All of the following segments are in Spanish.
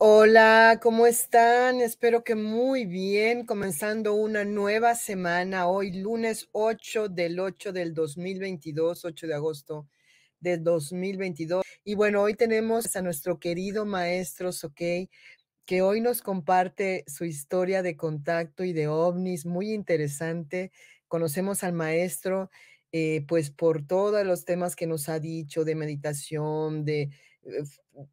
Hola, ¿cómo están? Espero que muy bien, comenzando una nueva semana hoy, lunes 8 del 8 del 2022, 8 de agosto del 2022. Y bueno, hoy tenemos a nuestro querido maestro Sokey, que hoy nos comparte su historia de contacto y de ovnis, muy interesante. Conocemos al maestro, eh, pues por todos los temas que nos ha dicho de meditación, de eh,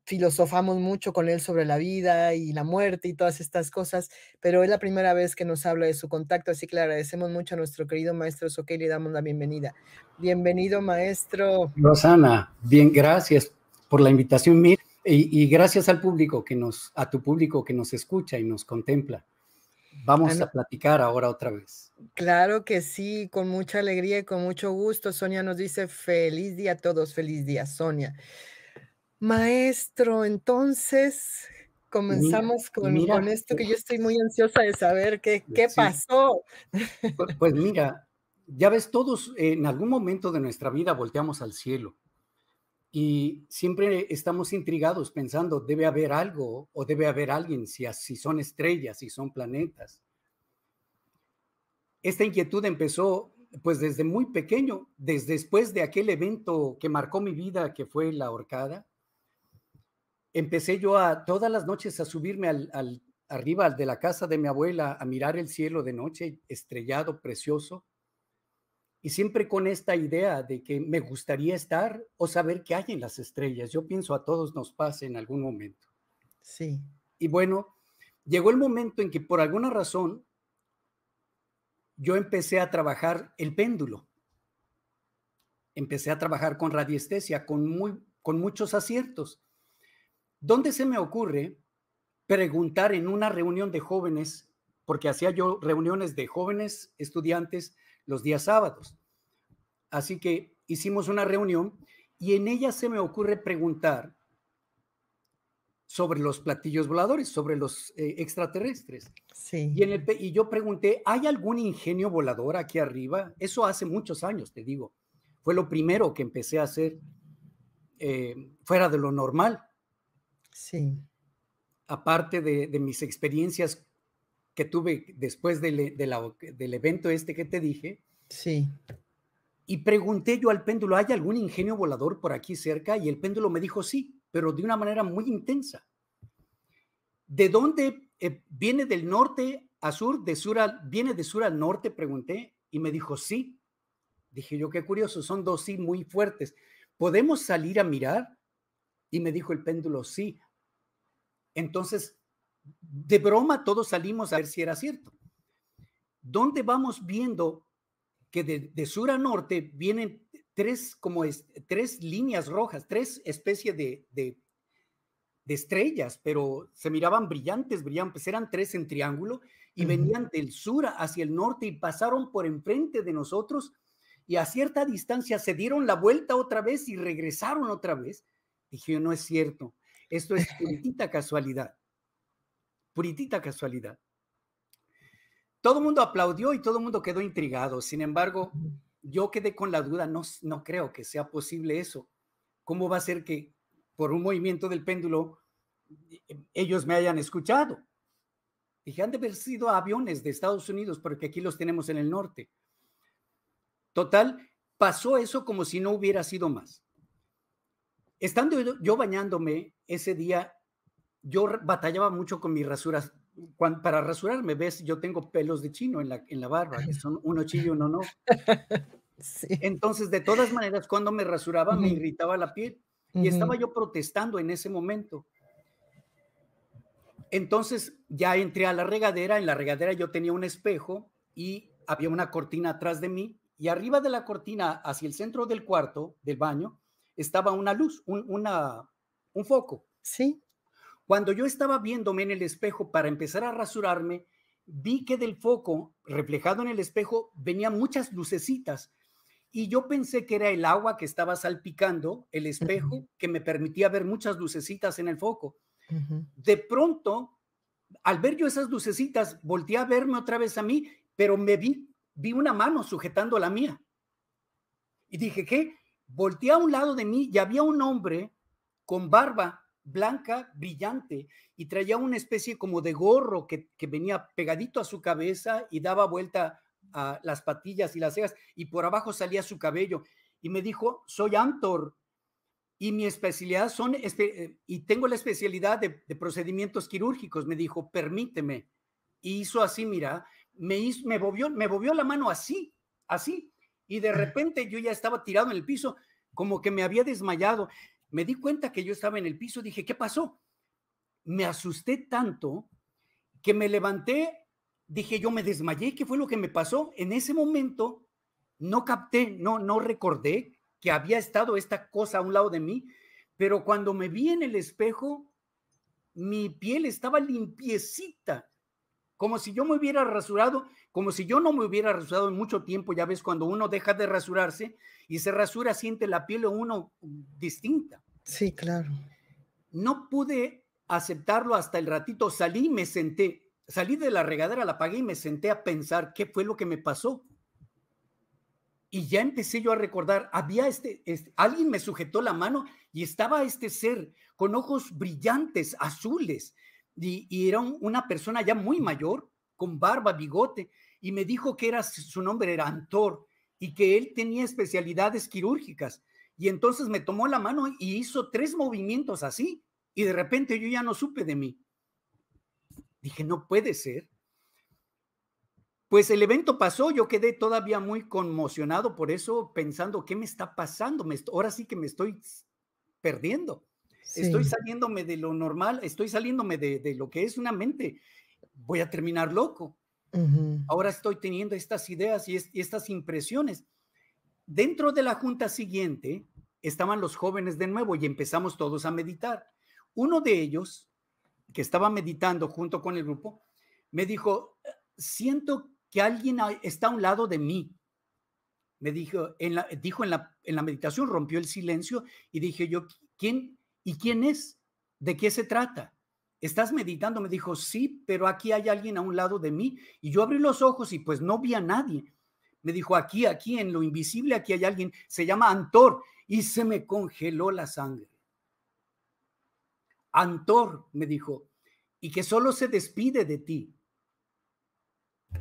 filosofamos mucho con él sobre la vida y la muerte y todas estas cosas, pero es la primera vez que nos habla de su contacto, así que le agradecemos mucho a nuestro querido maestro Soque y le damos la bienvenida. Bienvenido, maestro. Rosana, bien, gracias por la invitación y, y gracias al público que nos, a tu público que nos escucha y nos contempla. Ah, Vamos a platicar ahora otra vez. Claro que sí, con mucha alegría y con mucho gusto. Sonia nos dice feliz día a todos, feliz día, Sonia. Maestro, entonces comenzamos con, con, esto que yo estoy muy ansiosa de saber qué, eh, qué pasó. Pues, pues, mira, ya ves, todos eh, en algún momento de nuestra vida volteamos al cielo y siempre estamos intrigados pensando, debe haber algo o debe haber alguien, si, si son estrellas, si son planetas. Esta inquietud empezó pues desde muy pequeño, desde después de aquel evento que marcó mi vida, que fue la horcada empecé yo a todas las noches a subirme al, al, arriba de la casa de mi abuela a mirar el cielo de noche, estrellado, precioso, y siempre con esta idea de que me gustaría estar o saber qué hay en las estrellas. Yo pienso a todos nos pasa en algún momento. Sí. Y bueno, llegó el momento en que por alguna razón yo empecé a trabajar el péndulo. Empecé a trabajar con radiestesia, con, muy, con muchos aciertos. ¿Dónde se me ocurre preguntar en una reunión de jóvenes, porque hacía yo reuniones de jóvenes estudiantes los días sábados? Así que hicimos una reunión y en ella se me ocurre preguntar sobre los platillos voladores, sobre los eh, extraterrestres. Sí. Y, en yo pregunté, ¿hay algún ingenio volador aquí arriba? Eso hace muchos años, te digo. Fue lo primero que empecé a hacer eh, fuera de lo normal. Sí. Aparte de, mis experiencias que tuve después del, e, del evento este que te dije. Sí. Y pregunté yo al péndulo, ¿hay algún ingenio volador por aquí cerca? Y el péndulo me dijo sí, pero de una manera muy intensa. ¿De dónde eh, viene del norte a sur? De sur ¿Viene de sur al norte? Pregunté y me dijo sí. Dije yo, qué curioso, son dos sí muy fuertes. ¿Podemos salir a mirar? Y me dijo el péndulo sí. Entonces, de broma todos salimos a ver si era cierto. ¿Dónde vamos viendo que de, sur a norte vienen tres, como tres líneas rojas, tres especies de, de, estrellas, pero se miraban brillantes, brillantes, pues eran tres en triángulo y venían del sur hacia el norte y pasaron por enfrente de nosotros y a cierta distancia se dieron la vuelta otra vez y regresaron otra vez. Dije, no es cierto. Esto es puritita casualidad. Puritita casualidad. Todo el mundo aplaudió y todo el mundo quedó intrigado. Sin embargo, yo quedé con la duda, no, no creo que sea posible eso. ¿Cómo va a ser que por un movimiento del péndulo eh, eh, ellos me hayan escuchado? Dije, han de haber sido aviones de Estados Unidos, porque aquí los tenemos en el norte. Total, pasó eso como si no hubiera sido más. Estando yo bañándome ese día, yo batallaba mucho con mis rasuras. para rasurarme, ves, yo tengo pelos de chino en la, en la barba, que son uno chillo, uno no. Entonces, de todas maneras, cuando me rasuraba, me irritaba la piel y estaba yo protestando en ese momento. Entonces, ya entré a la regadera. En la regadera yo tenía un espejo y había una cortina atrás de mí y arriba de la cortina, hacia el centro del cuarto, del baño, estaba una luz, un, una, un foco. Sí. Cuando yo estaba viéndome en el espejo para empezar a rasurarme, vi que del foco reflejado en el espejo venían muchas lucecitas y yo pensé que era el agua que estaba salpicando el espejo que me permitía ver muchas lucecitas en el foco. De pronto, al ver yo esas lucecitas, volteé a verme otra vez a mí, pero me vi, vi una mano sujetando la mía. Y dije, ¿qué? Volteé a un lado de mí y había un hombre con barba blanca, brillante, y traía una especie como de gorro que, venía pegadito a su cabeza y daba vuelta a las patillas y las cejas, y por abajo salía su cabello. Y me dijo, soy Antor, y mi especialidad son, eh, y tengo la especialidad de, procedimientos quirúrgicos, me dijo, permíteme. Y hizo así, mira, me, hizo, me, volvió me movió la mano así, así, y de repente yo ya estaba tirado en el piso, como que me había desmayado. Me di cuenta que yo estaba en el piso, dije, ¿qué pasó? Me asusté tanto que me levanté, dije, yo me desmayé, ¿qué fue lo que me pasó? En ese momento no capté, no, no recordé que había estado esta cosa a un lado de mí, pero cuando me vi en el espejo, mi piel estaba limpiecita, como si yo me hubiera rasurado como si yo no me hubiera rasurado en mucho tiempo, ya ves, cuando uno deja de rasurarse y se rasura, siente la piel de uno distinta. Sí, claro. No pude aceptarlo hasta el ratito, salí y me senté, salí de la regadera, la apagué y me senté a pensar qué fue lo que me pasó. Y ya empecé yo a recordar, había este, este alguien me sujetó la mano y estaba este ser con ojos brillantes, azules, y, era una persona ya muy mayor, con barba, bigote, y me dijo que era, su nombre era Antor y que él tenía especialidades quirúrgicas. Y entonces me tomó la mano y hizo tres movimientos así. Y de repente yo ya no supe de mí. Dije, no puede ser. Pues el evento pasó, yo quedé todavía muy conmocionado por eso, pensando, ¿qué me está pasando? Me, ahora sí que me estoy perdiendo. Estoy saliéndome de lo normal, estoy saliéndome de, de lo que es una mente. Voy a terminar loco. Ahora estoy teniendo estas ideas y, estas impresiones. Dentro de la junta siguiente estaban los jóvenes de nuevo y empezamos todos a meditar. Uno de ellos, que estaba meditando junto con el grupo, me dijo, siento que alguien está a un lado de mí. Me dijo, en la, dijo en la, en la meditación, rompió el silencio y dije yo, ¿quién y quién es? ¿De qué se trata? ¿Estás meditando? Me dijo, sí, pero aquí hay alguien a un lado de mí. Y yo abrí los ojos y pues no vi a nadie. Me dijo, aquí, aquí, en lo invisible, aquí hay alguien. Se llama Antor. Y se me congeló la sangre. Antor, me dijo, y que solo se despide de ti.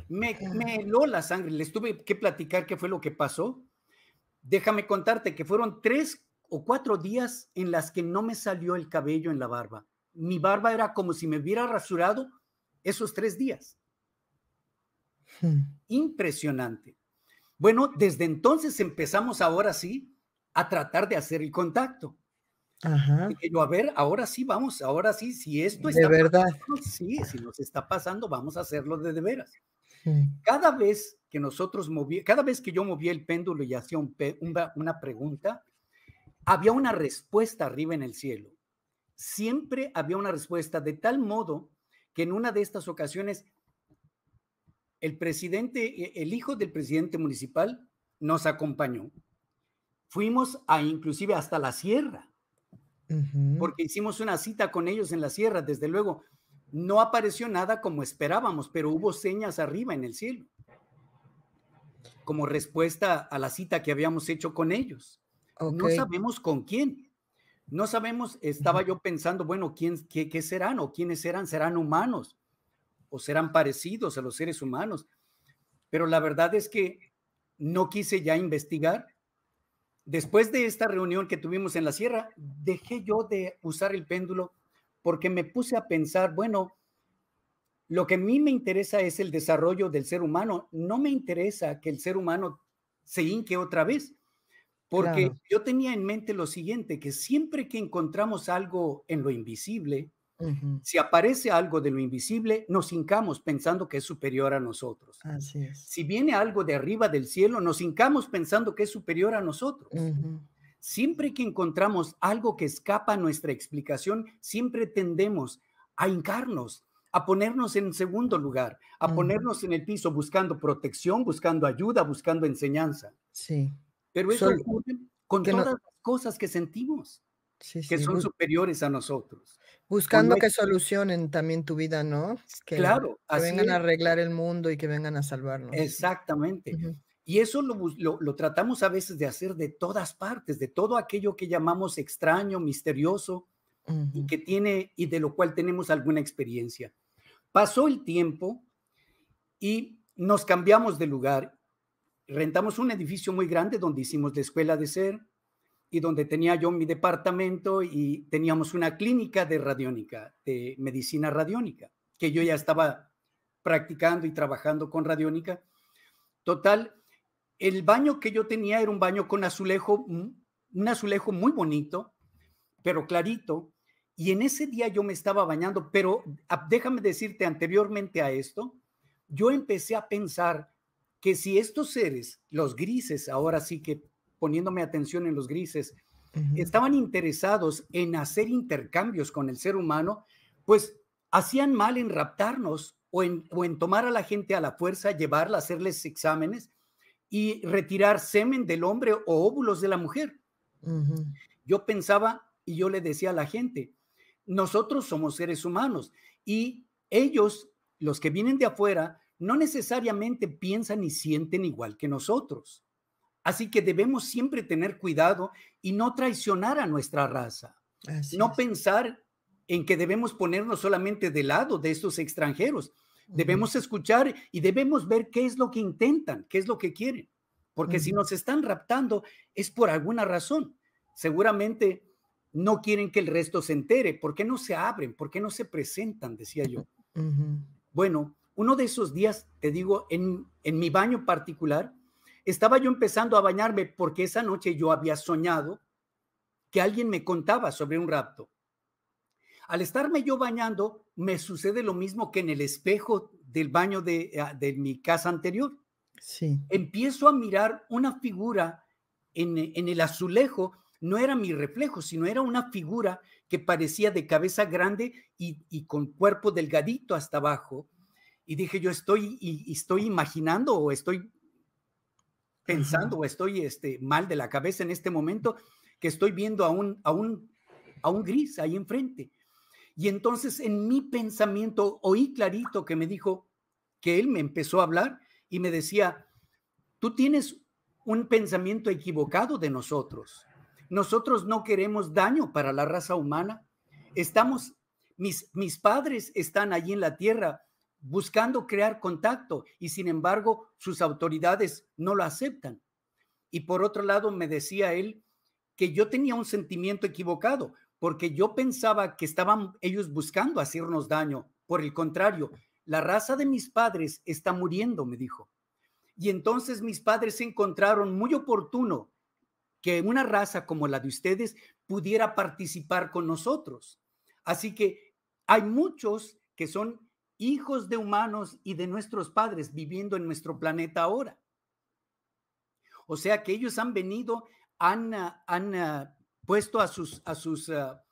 Me, me heló la sangre. Les tuve que platicar qué fue lo que pasó. Déjame contarte que fueron tres o cuatro días en las que no me salió el cabello en la barba mi barba era como si me hubiera rasurado esos tres días. Hmm. Impresionante. Bueno, desde entonces empezamos ahora sí a tratar de hacer el contacto. Ajá. Yo, a ver, ahora sí vamos, ahora sí, si esto es de verdad. sí, si nos está pasando, vamos a hacerlo de, de veras. Hmm. Cada vez que nosotros moví, cada vez que yo movía el péndulo y hacía un, una pregunta, había una respuesta arriba en el cielo siempre había una respuesta, de tal modo que en una de estas ocasiones el presidente, e, el hijo del presidente municipal nos acompañó. Fuimos a inclusive hasta la sierra, porque hicimos una cita con ellos en la sierra, desde luego. No apareció nada como esperábamos, pero hubo señas arriba en el cielo, como respuesta a la cita que habíamos hecho con ellos. No sabemos con quién, no sabemos, estaba yo pensando, bueno, ¿quién, qué, qué serán o quiénes serán? ¿Serán humanos o serán parecidos a los seres humanos? Pero la verdad es que no quise ya investigar. Después de esta reunión que tuvimos en la sierra, dejé yo de usar el péndulo porque me puse a pensar, bueno, lo que a mí me interesa es el desarrollo del ser humano. No me interesa que el ser humano se hinque otra vez. Porque yo tenía en mente lo siguiente, que siempre que encontramos algo en lo invisible, si aparece algo de lo invisible, nos hincamos pensando que es superior a nosotros. Así es. Si viene algo de arriba del cielo, nos hincamos pensando que es superior a nosotros. Siempre que encontramos algo que escapa a nuestra explicación, siempre tendemos a hincarnos, a ponernos en segundo lugar, a ponernos en el piso buscando protección, buscando ayuda, buscando enseñanza. Sí. Pero eso con todas las cosas que sentimos, que son superiores a nosotros. Buscando que solucionen también tu vida, ¿no? Que, claro. Que vengan a arreglar el mundo y que vengan a salvarnos. Exactamente. Y eso lo, tratamos a veces de hacer de todas partes, de todo aquello que llamamos extraño, misterioso, y que tiene y de lo cual tenemos alguna experiencia. Pasó el tiempo y nos cambiamos de lugar rentamos un edificio muy grande donde hicimos la escuela de ser y donde tenía yo mi departamento y teníamos una clínica de radiónica, de medicina radiónica, que yo ya estaba practicando y trabajando con radiónica. Total, el baño que yo tenía era un baño con azulejo, un azulejo muy bonito, pero clarito. Y en ese día yo me estaba bañando, pero ah, déjame decirte anteriormente a esto, yo empecé a pensar, que si estos seres, los grises, ahora sí que poniéndome atención en los grises, estaban interesados en hacer intercambios con el ser humano, pues hacían mal en raptarnos o en, tomar a la gente a la fuerza, llevarla, hacerles exámenes y retirar semen del hombre o óvulos de la mujer. Yo pensaba y yo le decía a la gente, nosotros somos seres humanos y ellos, los que vienen de afuera, no necesariamente piensan y sienten igual que nosotros. Así que debemos siempre tener cuidado y no traicionar a nuestra raza. no pensar en que debemos ponernos solamente de lado de estos extranjeros. Debemos escuchar y debemos ver qué es lo que intentan, qué es lo que quieren. Porque si nos están raptando es por alguna razón. Seguramente no quieren que el resto se entere. ¿Por qué no se abren? ¿Por qué no se presentan? Decía yo. Bueno, uno de esos días, te digo, en, mi baño particular, estaba yo empezando a bañarme porque esa noche yo había soñado que alguien me contaba sobre un rapto. Al estarme yo bañando, me sucede lo mismo que en el espejo del baño de, eh, mi casa anterior. Sí. Empiezo a mirar una figura en, el azulejo, no era mi reflejo, sino era una figura que parecía de cabeza grande y con cuerpo delgadito hasta abajo, y dije, yo estoy, y, estoy imaginando o estoy pensando o estoy este, mal de la cabeza en este momento que estoy viendo a un, a un, a un gris ahí enfrente. Y entonces en mi pensamiento oí clarito que me dijo que él me empezó a hablar y me decía, tú tienes un pensamiento equivocado de nosotros. Nosotros no queremos daño para la raza humana. Estamos, mis, mis padres están allí en la tierra buscando crear contacto y sin embargo sus autoridades no lo aceptan. Y por otro lado me decía él que yo tenía un sentimiento equivocado porque yo pensaba que estaban ellos buscando hacernos daño. Por el contrario, la raza de mis padres está muriendo, me dijo. Y entonces mis padres encontraron muy oportuno que una raza como la de ustedes pudiera participar con nosotros. Así que hay muchos que son hijos de humanos y de nuestros padres viviendo en nuestro planeta ahora. O sea que ellos han venido, han, ah, han ah, puesto a sus, a sus ah,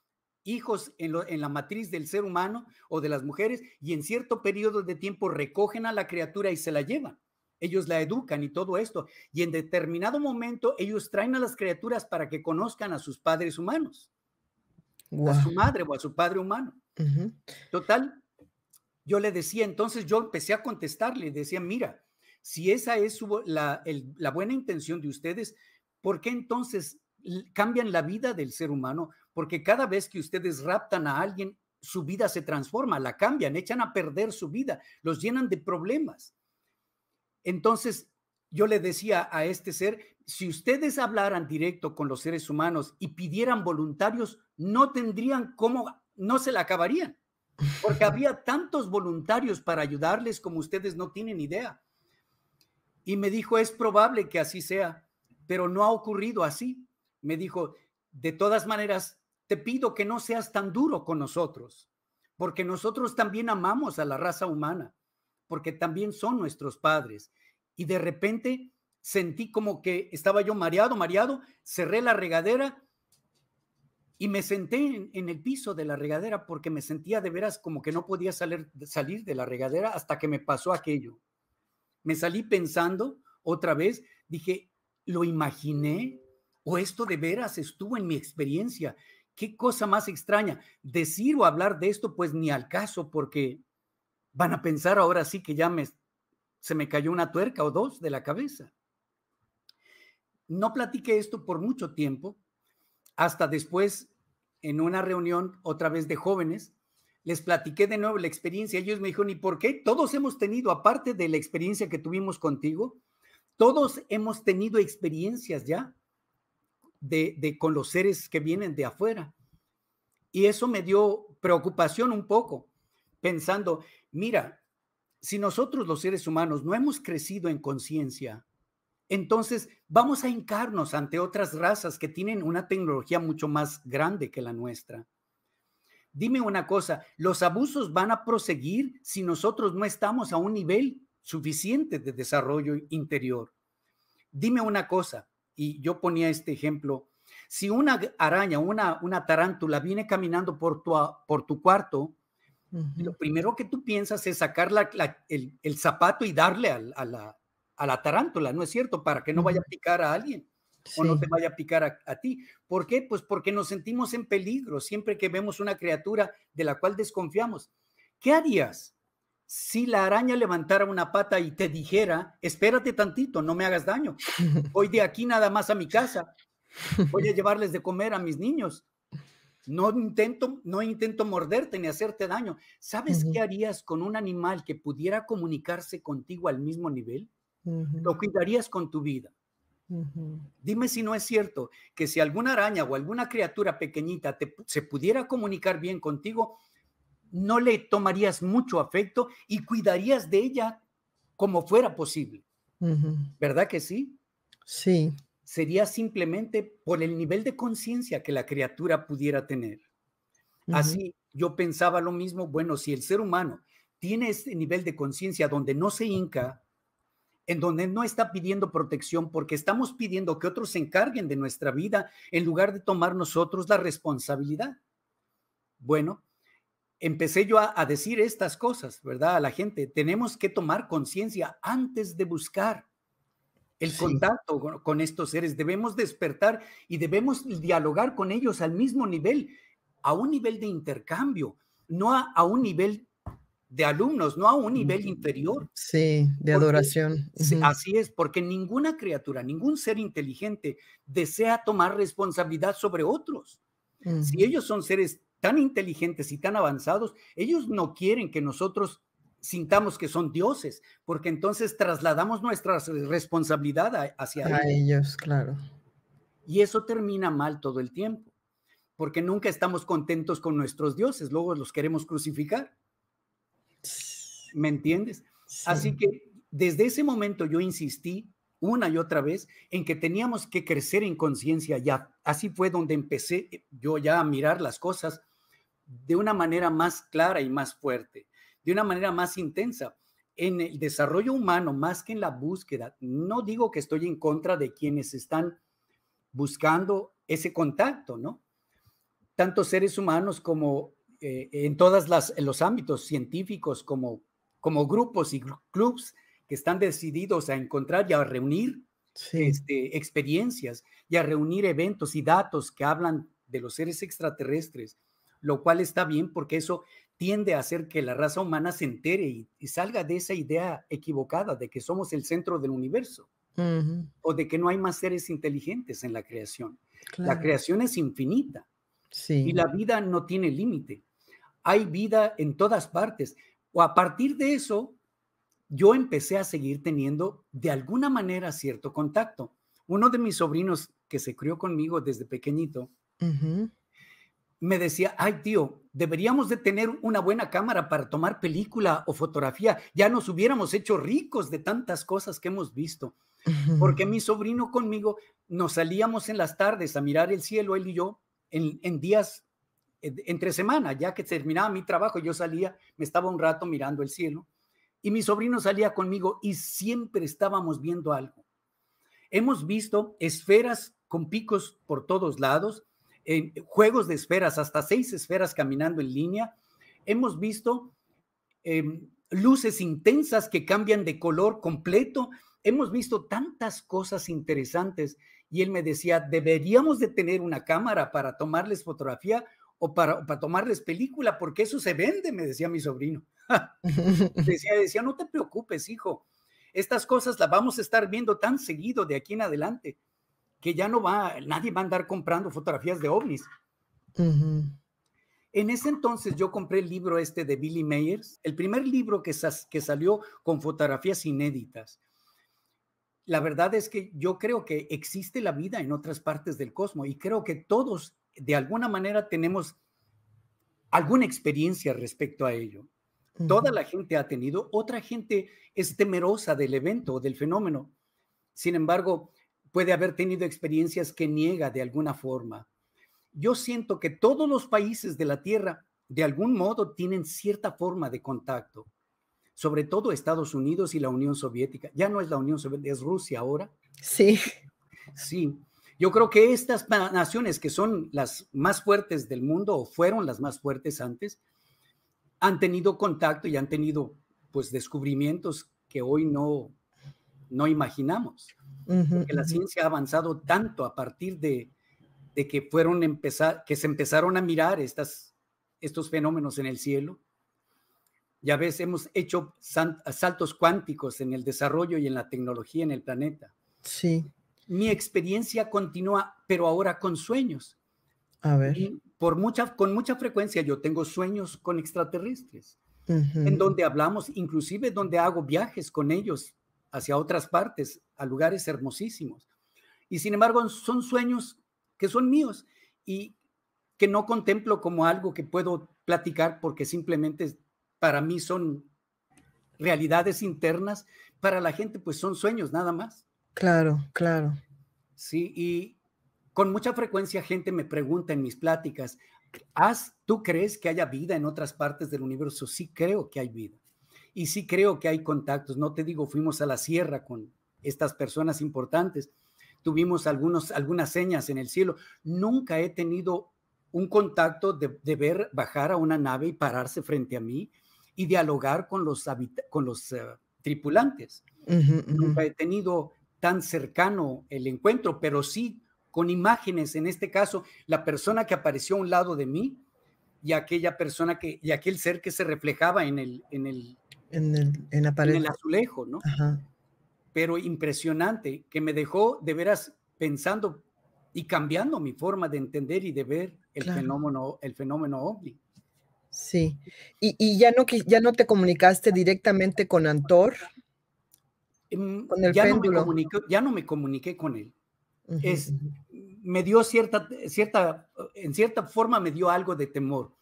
hijos en, la matriz del ser humano o de las mujeres y en cierto periodo de tiempo recogen a la criatura y se la llevan. Ellos la educan y todo esto. Y en determinado momento ellos traen a las criaturas para que conozcan a sus padres humanos, a su madre o a su padre humano. Total, yo le decía, entonces yo empecé a contestarle, decía, mira, si esa es la buena intención de ustedes, ¿por qué entonces cambian la vida del ser humano? Porque cada vez que ustedes raptan a alguien, su vida se transforma, la cambian, echan a perder su vida, los llenan de problemas. Entonces, yo le decía a este ser, si ustedes hablaran directo con los seres humanos y pidieran voluntarios, no tendrían cómo, no se la acabarían porque había tantos voluntarios para ayudarles como ustedes no tienen idea. Y me dijo, es probable que así sea, pero no ha ocurrido así. Me dijo, de todas maneras, te pido que no seas tan duro con nosotros, porque nosotros también amamos a la raza humana, porque también son nuestros padres. Y de repente sentí como que estaba yo mareado, mareado, cerré la regadera y me senté en, el piso de la regadera porque me sentía de veras como que no podía salir, salir de la regadera hasta que me pasó aquello. Me salí pensando otra vez, dije, ¿lo imaginé? ¿O esto de veras estuvo en mi experiencia? ¿Qué cosa más extraña? Decir o hablar de esto, pues ni al caso, porque van a pensar ahora sí que ya me, se me cayó una tuerca o dos de la cabeza. No platiqué esto por mucho tiempo, hasta después, en una reunión otra vez de jóvenes, les platiqué de nuevo la experiencia. Ellos me dijeron, ¿y por qué? Todos hemos tenido, aparte de la experiencia que tuvimos contigo, todos hemos tenido experiencias ya de con los seres que vienen de afuera. Y eso me dio preocupación un poco, pensando, mira, si nosotros los seres humanos no hemos crecido en conciencia, entonces, vamos a hincarnos ante otras razas que tienen una tecnología mucho más grande que la nuestra. Dime una cosa, ¿los abusos van a proseguir si nosotros no estamos a un nivel suficiente de desarrollo interior? Dime una cosa, y yo ponía este ejemplo, si una araña, una, una tarántula viene caminando por tu, por tu cuarto, lo primero que tú piensas es sacar el, zapato y darle a la, a la tarántula, ¿no es cierto? Para que no vaya a picar a alguien o no te vaya a picar a, ti. ¿Por qué? Pues porque nos sentimos en peligro siempre que vemos una criatura de la cual desconfiamos. ¿Qué harías si la araña levantara una pata y te dijera, espérate tantito, no me hagas daño, voy de aquí nada más a mi casa, voy a llevarles de comer a mis niños? No intento, no intento morderte ni hacerte daño. ¿Sabes qué harías con un animal que pudiera comunicarse contigo al mismo nivel? Lo cuidarías con tu vida. Dime si no es cierto que si alguna araña o alguna criatura pequeñita se pudiera comunicar bien contigo, no le tomarías mucho afecto y cuidarías de ella como fuera posible. ¿Verdad que sí? Sí. Sería simplemente por el nivel de conciencia que la criatura pudiera tener. Así yo pensaba lo mismo, bueno, si el ser humano tiene este nivel de conciencia donde no se hinca, en donde no está pidiendo protección porque estamos pidiendo que otros se encarguen de nuestra vida en lugar de tomar nosotros la responsabilidad. Bueno, empecé yo a, decir estas cosas, ¿verdad? A la gente, tenemos que tomar conciencia antes de buscar el contacto con, estos seres. Debemos despertar y debemos dialogar con ellos al mismo nivel, a un nivel de intercambio, no a, a un nivel de alumnos, no a un nivel inferior. Sí, de adoración. Así es, porque ninguna criatura, ningún ser inteligente desea tomar responsabilidad sobre otros. Si ellos son seres tan inteligentes y tan avanzados, ellos no quieren que nosotros sintamos que son dioses, porque entonces trasladamos nuestra responsabilidad hacia ellos. claro. Y eso termina mal todo el tiempo, porque nunca estamos contentos con nuestros dioses, luego los queremos crucificar. ¿Me entiendes? Así que desde ese momento yo insistí una y otra vez en que teníamos que crecer en conciencia ya. Así fue donde empecé yo ya a mirar las cosas de una manera más clara y más fuerte, de una manera más intensa. En el desarrollo humano, más que en la búsqueda, no digo que estoy en contra de quienes están buscando ese contacto, ¿no? Tanto seres humanos como eh, en todos los ámbitos científicos como, como grupos y clubs que están decididos a encontrar y a reunir este, experiencias y a reunir eventos y datos que hablan de los seres extraterrestres, lo cual está bien porque eso tiende a hacer que la raza humana se entere y, salga de esa idea equivocada de que somos el centro del universo o de que no hay más seres inteligentes en la creación. La creación es infinita y la vida no tiene límite hay vida en todas partes. O a partir de eso, yo empecé a seguir teniendo de alguna manera cierto contacto. Uno de mis sobrinos que se crió conmigo desde pequeñito, me decía, ay tío, deberíamos de tener una buena cámara para tomar película o fotografía. Ya nos hubiéramos hecho ricos de tantas cosas que hemos visto. Porque mi sobrino conmigo nos salíamos en las tardes a mirar el cielo, él y yo, en días entre semana, ya que terminaba mi trabajo, yo salía, me estaba un rato mirando el cielo y mi sobrino salía conmigo y siempre estábamos viendo algo. Hemos visto esferas con picos por todos lados, en juegos de esferas, hasta seis esferas caminando en línea. Hemos visto em, luces intensas que cambian de color completo. Hemos visto tantas cosas interesantes y él me decía, deberíamos de tener una cámara para tomarles fotografía o para, tomarles película, porque eso se vende, me decía mi sobrino. decía, decía, no te preocupes, hijo, estas cosas las vamos a estar viendo tan seguido de aquí en adelante que ya no va, nadie va a andar comprando fotografías de ovnis. En ese entonces yo compré el libro este de Billy Mayers, el primer libro que, que salió con fotografías inéditas. La verdad es que yo creo que existe la vida en otras partes del cosmos y creo que todos de alguna manera tenemos alguna experiencia respecto a ello. Toda la gente ha tenido, otra gente es temerosa del evento, o del fenómeno. Sin embargo, puede haber tenido experiencias que niega de alguna forma. Yo siento que todos los países de la Tierra, de algún modo, tienen cierta forma de contacto, sobre todo Estados Unidos y la Unión Soviética. Ya no es la Unión Soviética, es Rusia ahora. Sí. Sí. Yo creo que estas naciones que son las más fuertes del mundo o fueron las más fuertes antes, han tenido contacto y han tenido pues descubrimientos que hoy no, no imaginamos. porque la ciencia ha avanzado tanto a partir de, de que fueron empezar, que se empezaron a mirar estas, estos fenómenos en el cielo. Ya ves, hemos hecho saltos cuánticos en el desarrollo y en la tecnología en el planeta. Sí mi experiencia continúa, pero ahora con sueños. A ver. por mucha, con mucha frecuencia yo tengo sueños con extraterrestres, en donde hablamos, inclusive donde hago viajes con ellos hacia otras partes, a lugares hermosísimos. Y sin embargo, son sueños que son míos y que no contemplo como algo que puedo platicar porque simplemente para mí son realidades internas, para la gente pues son sueños nada más. Claro, claro. Sí, y con mucha frecuencia gente me pregunta en mis pláticas, ¿tú crees que haya vida en otras partes del universo? Sí creo que hay vida. Y sí creo que hay contactos. No te digo, fuimos a la sierra con estas personas importantes. Tuvimos algunos, algunas señas en el cielo. Nunca he tenido un contacto de, ver bajar a una nave y pararse frente a mí y dialogar con los, con los eh, tripulantes. Nunca he tenido tan cercano el encuentro, pero sí con imágenes, en este caso, la persona que apareció a un lado de mí y aquella persona que, y aquel ser que se reflejaba en el, en el, en el, la pared. el azulejo, ¿no? Pero impresionante, que me dejó de veras pensando y cambiando mi forma de entender y de ver el fenómeno, el fenómeno ovni. Sí, y, ya, no, ya no te comunicaste directamente con Antor, Em, ya, no me comuniqué, ya no me comuniqué con él. es, me dio cierta, cierta, en cierta forma me dio algo de temor.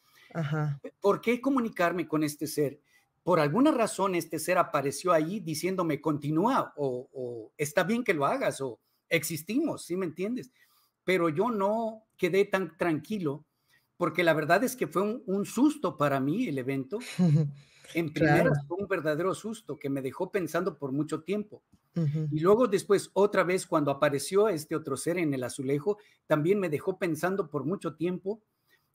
¿Por qué comunicarme con este ser? Por alguna razón este ser apareció ahí diciéndome continúa o, está bien que lo hagas o existimos, ¿sí me entiendes? Pero yo no quedé tan tranquilo porque la verdad es que fue un, un susto para mí el evento En primeras fue un verdadero susto que me dejó pensando por mucho tiempo. Y luego después, otra vez, cuando apareció este otro ser en el azulejo, también me dejó pensando por mucho tiempo,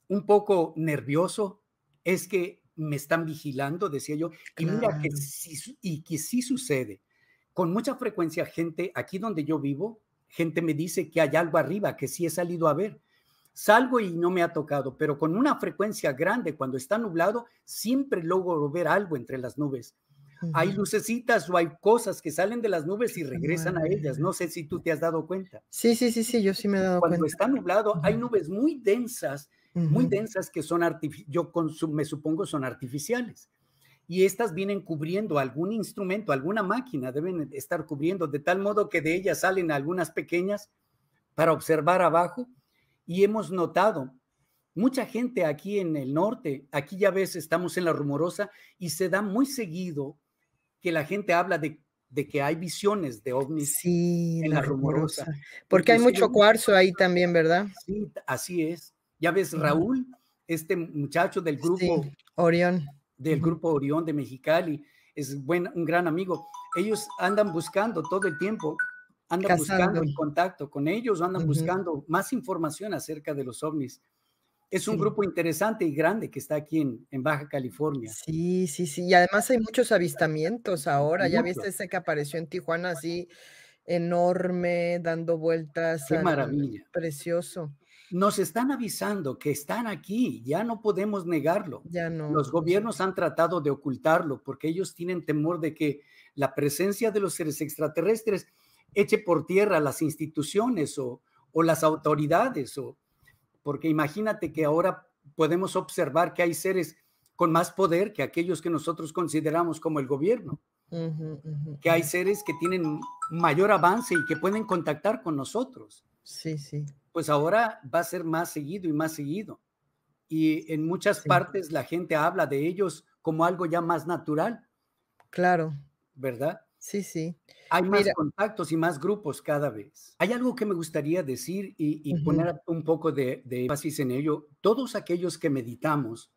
un poco nervioso, es que me están vigilando, decía yo, y mira que sí, y que sí sucede. Con mucha frecuencia gente, aquí donde yo vivo, gente me dice que hay algo arriba, que sí he salido a ver, Salgo y no me ha tocado, pero con una frecuencia grande, cuando está nublado, siempre logro ver algo entre las nubes. Hay lucecitas o hay cosas que salen de las nubes y regresan a ellas. No sé si tú te has dado cuenta. Sí, sí, sí, sí, yo sí me he dado cuenta. Cuando está nublado, hay nubes muy densas, muy densas que son yo me supongo son artificiales. Y estas vienen cubriendo algún instrumento, alguna máquina, deben estar cubriendo, de tal modo que de ellas salen algunas pequeñas para observar abajo y hemos notado mucha gente aquí en el norte, aquí ya ves, estamos en la rumorosa y se da muy seguido que la gente habla de, que hay visiones de ovnis en la, rumorosa. Porque hay mucho cuarzo ahí también, ¿verdad? Sí, así es. Ya ves, Raúl, este muchacho del grupo Orión. Del grupo Orión de Mexicali, es un gran amigo. Ellos andan buscando todo el tiempo andan buscando el contacto con ellos, andan buscando más información acerca de los ovnis. Es un grupo interesante y grande que está aquí en, Baja California. Sí, sí, sí. Y además hay muchos avistamientos ahora. Ya viste ese que apareció en Tijuana así enorme, dando vueltas. Qué maravilla. Precioso. Nos están avisando que están aquí, ya no podemos negarlo. Ya no. Los gobiernos han tratado de ocultarlo porque ellos tienen temor de que la presencia de los seres extraterrestres eche por tierra las instituciones o, las autoridades, o, porque imagínate que ahora podemos observar que hay seres con más poder que aquellos que nosotros consideramos como el gobierno, que hay seres que tienen mayor avance y que pueden contactar con nosotros. Sí, sí. Pues ahora va a ser más seguido y más seguido. Y en muchas partes la gente habla de ellos como algo ya más natural. Claro. ¿Verdad? Sí, sí. Hay más contactos y más grupos cada vez. Hay algo que me gustaría decir y, poner un poco de, énfasis en ello. Todos aquellos que meditamos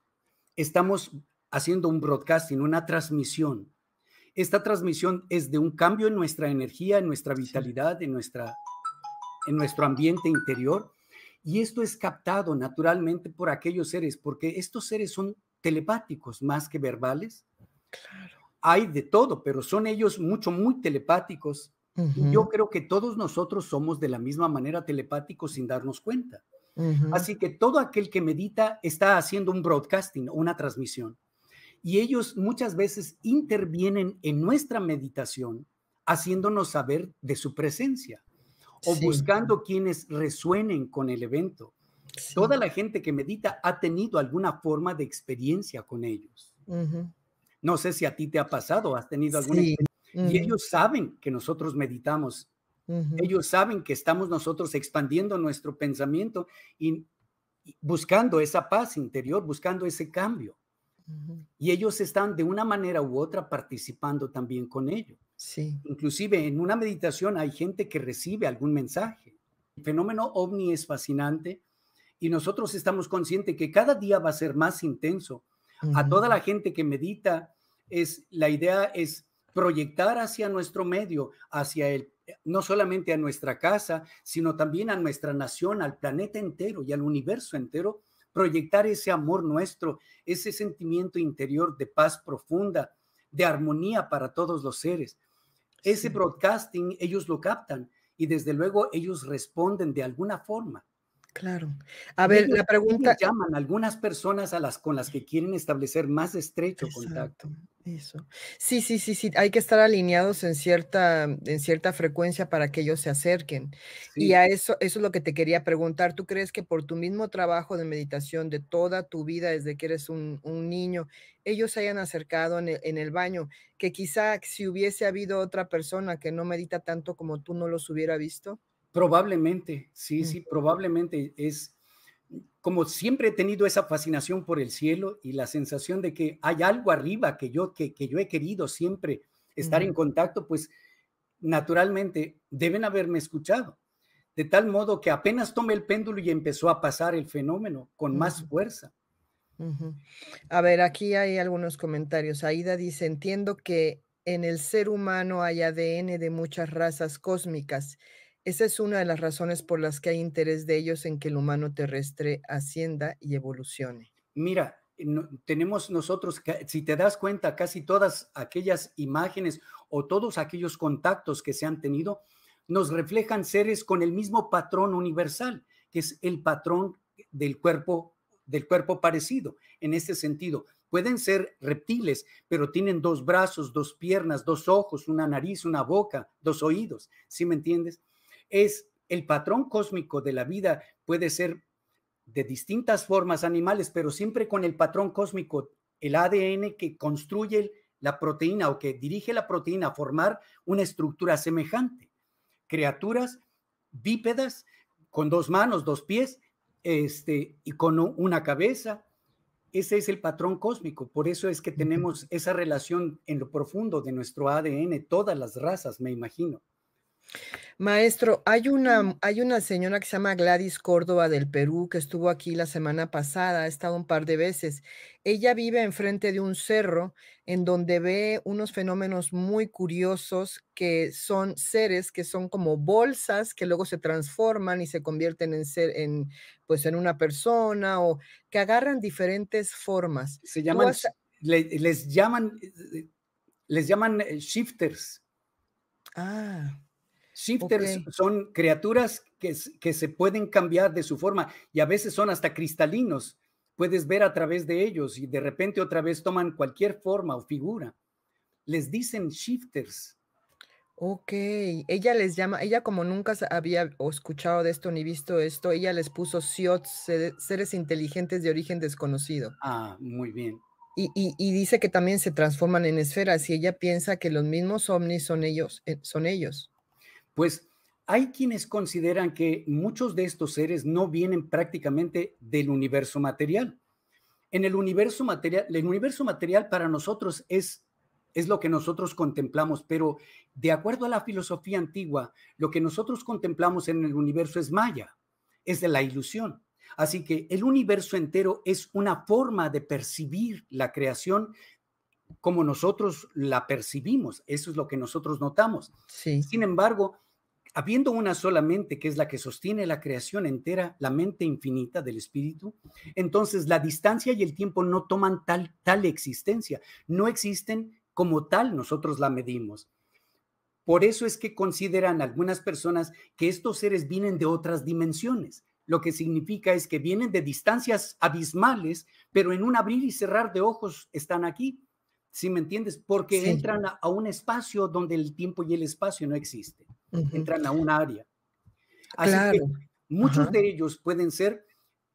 estamos haciendo un broadcasting, una transmisión. Esta transmisión es de un cambio en nuestra energía, en nuestra vitalidad, en, nuestra, en nuestro ambiente interior. Y esto es captado naturalmente por aquellos seres, porque estos seres son telepáticos más que verbales. Claro hay de todo, pero son ellos mucho, muy telepáticos. Yo creo que todos nosotros somos de la misma manera telepáticos sin darnos cuenta. Así que todo aquel que medita está haciendo un broadcasting, una transmisión. Y ellos muchas veces intervienen en nuestra meditación haciéndonos saber de su presencia o buscando quienes resuenen con el evento. Toda la gente que medita ha tenido alguna forma de experiencia con ellos. No sé si a ti te ha pasado, has tenido alguna... Sí. Y ellos saben que nosotros meditamos. Ellos saben que estamos nosotros expandiendo nuestro pensamiento y buscando esa paz interior, buscando ese cambio. Y ellos están de una manera u otra participando también con ello. Sí. Inclusive en una meditación hay gente que recibe algún mensaje. El fenómeno ovni es fascinante y nosotros estamos conscientes que cada día va a ser más intenso a toda la gente que medita, es la idea es proyectar hacia nuestro medio, hacia el eh, no solamente a nuestra casa, sino también a nuestra nación, al planeta entero y al universo entero, proyectar ese amor nuestro, ese sentimiento interior de paz profunda, de armonía para todos los seres. Ese broadcasting ellos lo captan y desde luego ellos responden de alguna forma. Claro. A ver, la pregunta. Llaman algunas personas a las con las que quieren establecer más estrecho contacto. Eso. Sí, sí, sí, sí. Hay que estar alineados en cierta, en cierta frecuencia para que ellos se acerquen. Y a eso, eso es lo que te quería preguntar. ¿Tú crees que por tu mismo trabajo de meditación de toda tu vida, desde que eres un, niño, ellos se hayan acercado en el, en el baño? Que quizá si hubiese habido otra persona que no medita tanto como tú, no los hubiera visto. Probablemente, sí, sí, probablemente es como siempre he tenido esa fascinación por el cielo y la sensación de que hay algo arriba que yo, que, yo he querido siempre estar en contacto, pues naturalmente deben haberme escuchado. De tal modo que apenas tomé el péndulo y empezó a pasar el fenómeno con más fuerza. A ver, aquí hay algunos comentarios. Aida dice, entiendo que en el ser humano hay ADN de muchas razas cósmicas esa es una de las razones por las que hay interés de ellos en que el humano terrestre ascienda y evolucione. Mira, eh, tenemos nosotros, si te das cuenta, casi todas aquellas imágenes o todos aquellos contactos que se han tenido nos reflejan seres con el mismo patrón universal, que es el patrón del cuerpo del cuerpo parecido. En este sentido, pueden ser reptiles, pero tienen dos brazos, dos piernas, dos ojos, una nariz, una boca, dos oídos, ¿sí me entiendes? es el patrón cósmico de la vida puede ser de distintas formas animales, pero siempre con el patrón cósmico, el ADN que construye la proteína o que dirige la proteína a formar una estructura semejante. Criaturas bípedas con dos manos, dos pies, este, y con una cabeza. Ese es el patrón cósmico, por eso es que tenemos esa relación en lo profundo de nuestro ADN, todas las razas, me imagino. Maestro, hay una, hay una señora que se llama Gladys Córdoba del Perú que estuvo aquí la semana pasada, ha estado un par de veces. Ella vive enfrente de un cerro en donde ve unos fenómenos muy curiosos que son seres que son como bolsas que luego se transforman y se convierten en en pues en una persona o que agarran diferentes formas. Se llaman les llaman eh, les llaman eh, shifters. Ah. Shifters son criaturas que, se pueden cambiar de su forma y a veces son hasta cristalinos. Puedes ver a través de ellos y de repente otra vez toman cualquier forma o figura. Les dicen shifters. Ok, ella les llama, ella como nunca había escuchado de esto ni visto esto, ella les puso SIOTS, seres inteligentes de origen desconocido. Ah, muy bien. Y, dice que también se transforman en esferas y ella piensa que los mismos ovnis son ellos, eh, son ellos. Pues hay quienes consideran que muchos de estos seres no vienen prácticamente del universo material. En el universo material, el universo material para nosotros es es lo que nosotros contemplamos, pero de acuerdo a la filosofía antigua, lo que nosotros contemplamos en el universo es maya, es de la ilusión. Así que el universo entero es una forma de percibir la creación como nosotros la percibimos, eso es lo que nosotros notamos. Sin embargo, habiendo una sola mente que es la que sostiene la creación entera, la mente infinita del espíritu, entonces la distancia y el tiempo no toman tal, tal existencia, no existen como tal, nosotros la medimos. Por eso es que consideran algunas personas que estos seres vienen de otras dimensiones. Lo que significa es que vienen de distancias abismales, pero en un abrir y cerrar de ojos están aquí. si me entiendes? Porque entran a un espacio donde el tiempo y el espacio no existen entran a un área. Así que muchos de ellos pueden ser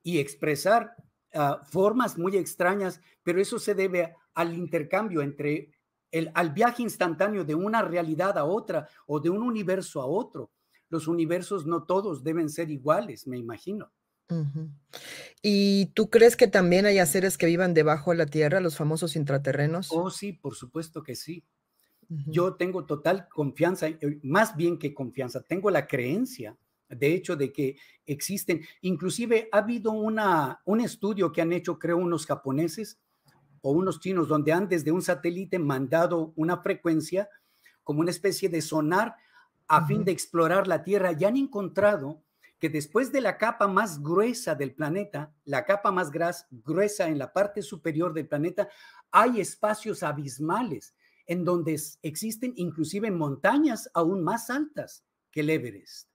y expresar ah, formas muy extrañas, pero eso se debe al intercambio entre el, al viaje instantáneo de una realidad a otra o de un universo a otro. Los universos no todos deben ser iguales, me imagino. ¿Y tú crees que también hay seres que vivan debajo de la Tierra, los famosos intraterrenos? Oh, sí, por supuesto que sí. Yo tengo total confianza, eh, más bien que confianza, tengo la creencia, de hecho, de que existen. Inclusive ha habido un estudio que han hecho, creo, unos japoneses o unos chinos, donde antes de un satélite mandado una frecuencia como una especie de sonar a fin de explorar la Tierra y han encontrado que después de la capa más gruesa del planeta, la capa más gruesa en la parte superior del planeta, hay espacios abismales en donde existen inclusive montañas aún más altas que el Everest.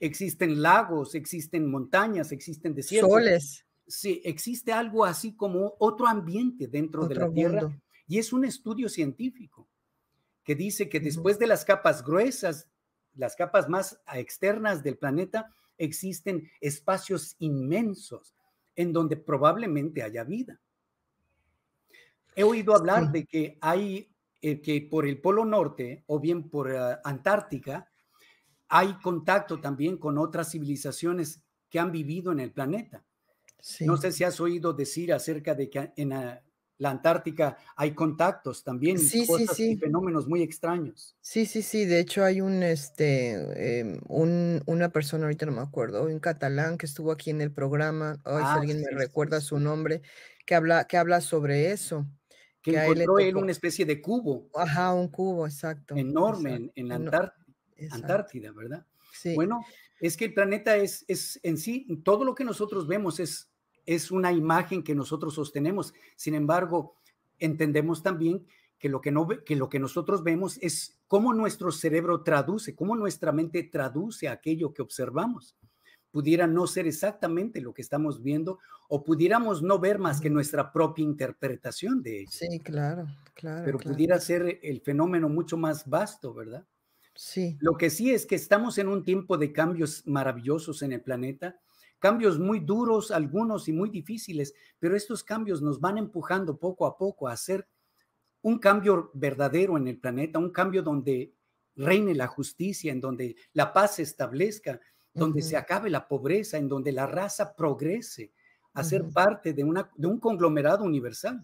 Existen lagos, existen montañas, existen desiertos. Soles. Sí, existe algo así como otro ambiente dentro de la Tierra. Y es un estudio científico que dice que después de las capas gruesas, las capas más ah, externas del planeta, existen espacios inmensos en donde probablemente haya vida. He oído hablar de que hay, eh, que por el Polo Norte o bien por ah, Antártica, hay contacto también con otras civilizaciones que han vivido en el planeta. No sé si has oído decir acerca de que en la Antártica hay contactos también, sí, sí, sí. Y fenómenos muy extraños. Sí, sí, sí. De hecho, hay un, este, em, una persona, ahorita no me acuerdo, un catalán que estuvo aquí en el programa, si ah, alguien me recuerda su nombre, que habla, que habla sobre eso que, encontró él una especie de cubo. Ajá, un cubo, exacto. Enorme En, la Antártida, ¿verdad? Sí. Bueno, es que el planeta es, es en sí, todo lo que nosotros vemos es, es una imagen que nosotros sostenemos. Sin embargo, entendemos también que lo que, no, que lo que nosotros vemos es cómo nuestro cerebro traduce, cómo nuestra mente traduce aquello que observamos pudiera no ser exactamente lo que estamos viendo o pudiéramos no ver más que nuestra propia interpretación de ello. Sí, claro, claro. Pero pudiera ser el fenómeno mucho más vasto, ¿verdad? Sí. Lo que sí es que estamos en un tiempo de cambios maravillosos en el planeta, cambios muy duros, algunos y muy difíciles, pero estos cambios nos van empujando poco a poco a hacer un cambio verdadero en el planeta, un cambio donde reine la justicia, en donde la paz se establezca, donde se acabe la pobreza, en donde la raza progrese a ser parte de, una, un conglomerado universal.